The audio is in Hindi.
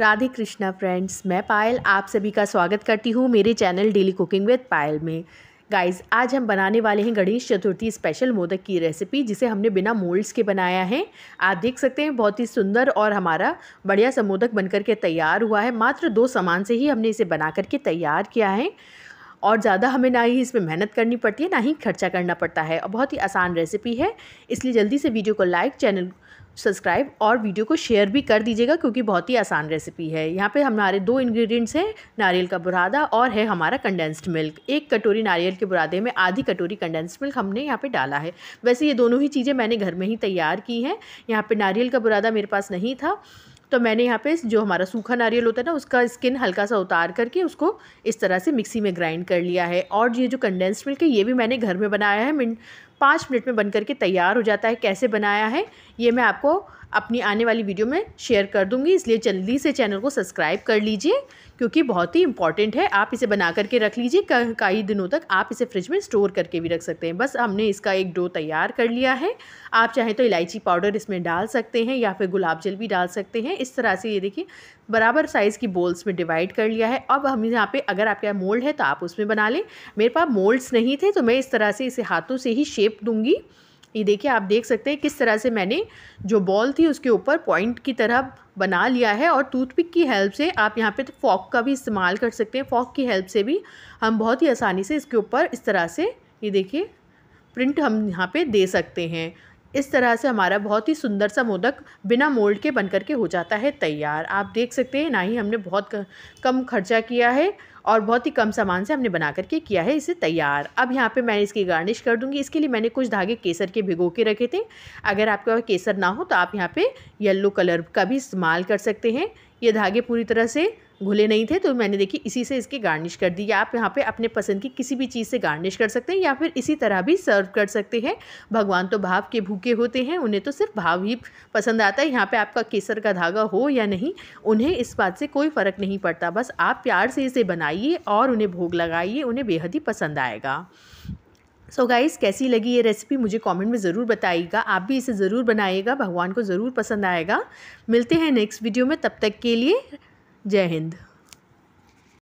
राधे कृष्णा फ्रेंड्स मैं पायल आप सभी का स्वागत करती हूँ मेरे channel daily cooking with Payal में गाइस आज हम बनाने वाले हैं गणेश चतुर्थी स्पेशल मोदक की रेसिपी जिसे हमने बिना मोल्ड्स के बनाया है आप देख सकते हैं बहुत ही सुंदर और हमारा बढ़िया सा मोदक बनकर के तैयार हुआ है मात्र दो सामान से ही हमने इसे बना करके तैयार किया है और ज़्यादा हमें ना ही इसमें मेहनत करनी पड़ती है ना ही खर्चा करना पड़ता है और बहुत ही आसान रेसिपी है इसलिए जल्दी से वीडियो को लाइक चैनल सब्सक्राइब और वीडियो को शेयर भी कर दीजिएगा क्योंकि बहुत ही आसान रेसिपी है यहाँ पे हमारे दो इंग्रेडिएंट्स हैं नारियल का बुरादा और है हमारा कंडेंस्ड मिल्क एक कटोरी नारियल के बुरादे में आधी कटोरी कंडेंस्ड मिल्क हमने यहाँ पे डाला है वैसे ये दोनों ही चीज़ें मैंने घर में ही तैयार की हैं यहाँ पर नारियल का बुरादा मेरे पास नहीं था तो मैंने यहाँ पे जो हमारा सूखा नारियल होता है ना उसका स्किन हल्का सा उतार करके उसको इस तरह से मिक्सी में ग्राइंड कर लिया है और ये जो कंडेंस्ड मिल्क है ये भी मैंने घर में बनाया है मिनट पाँच मिनट में बन करके तैयार हो जाता है कैसे बनाया है ये मैं आपको अपनी आने वाली वीडियो में शेयर कर दूंगी इसलिए जल्दी से चैनल को सब्सक्राइब कर लीजिए क्योंकि बहुत ही इंपॉर्टेंट है आप इसे बना करके रख लीजिए कई दिनों तक आप इसे फ्रिज में स्टोर करके भी रख सकते हैं बस हमने इसका एक डो तैयार कर लिया है आप चाहें तो इलायची पाउडर इसमें डाल सकते हैं या फिर गुलाब जल भी डाल सकते हैं इस तरह से ये देखिए बराबर साइज़ की बोल्स में डिवाइड कर लिया है अब हम यहाँ पर अगर आपके यहाँ मोल्ड है तो आप उसमें बना लें मेरे पास मोल्ड्स नहीं थे तो मैं इस तरह से इसे हाथों से ही शेप दूँगी ये देखिए आप देख सकते हैं किस तरह से मैंने जो बॉल थी उसके ऊपर पॉइंट की तरह बना लिया है और टूथपिक की हेल्प से आप यहाँ पे तो फॉक का भी इस्तेमाल कर सकते हैं फॉक की हेल्प से भी हम बहुत ही आसानी से इसके ऊपर इस तरह से ये देखिए प्रिंट हम यहाँ पे दे सकते हैं इस तरह से हमारा बहुत ही सुंदर सा मोदक बिना मोल्ड के बनकर के हो जाता है तैयार आप देख सकते हैं ना ही हमने बहुत कम खर्चा किया है और बहुत ही कम सामान से हमने बना करके किया है इसे तैयार अब यहाँ पे मैं इसकी गार्निश कर दूँगी इसके लिए मैंने कुछ धागे केसर के भिगो के रखे थे अगर आपके पास केसर ना हो तो आप यहाँ पर येल्लो कलर का भी इस्तेमाल कर सकते हैं ये धागे पूरी तरह से घुले नहीं थे तो मैंने देखी इसी से इसकी गार्निश कर दी या आप यहाँ पे अपने पसंद की किसी भी चीज़ से गार्निश कर सकते हैं या फिर इसी तरह भी सर्व कर सकते हैं भगवान तो भाव के भूखे होते हैं उन्हें तो सिर्फ भाव ही पसंद आता है यहाँ पे आपका केसर का धागा हो या नहीं उन्हें इस बात से कोई फ़र्क नहीं पड़ता बस आप प्यार से इसे बनाइए और उन्हें भोग लगाइए उन्हें बेहद ही पसंद आएगा सो so गाइस कैसी लगी ये रेसिपी मुझे कमेंट में ज़रूर बताइएगा आप भी इसे ज़रूर बनाइएगा भगवान को ज़रूर पसंद आएगा मिलते हैं नेक्स्ट वीडियो में तब तक के लिए जय हिंद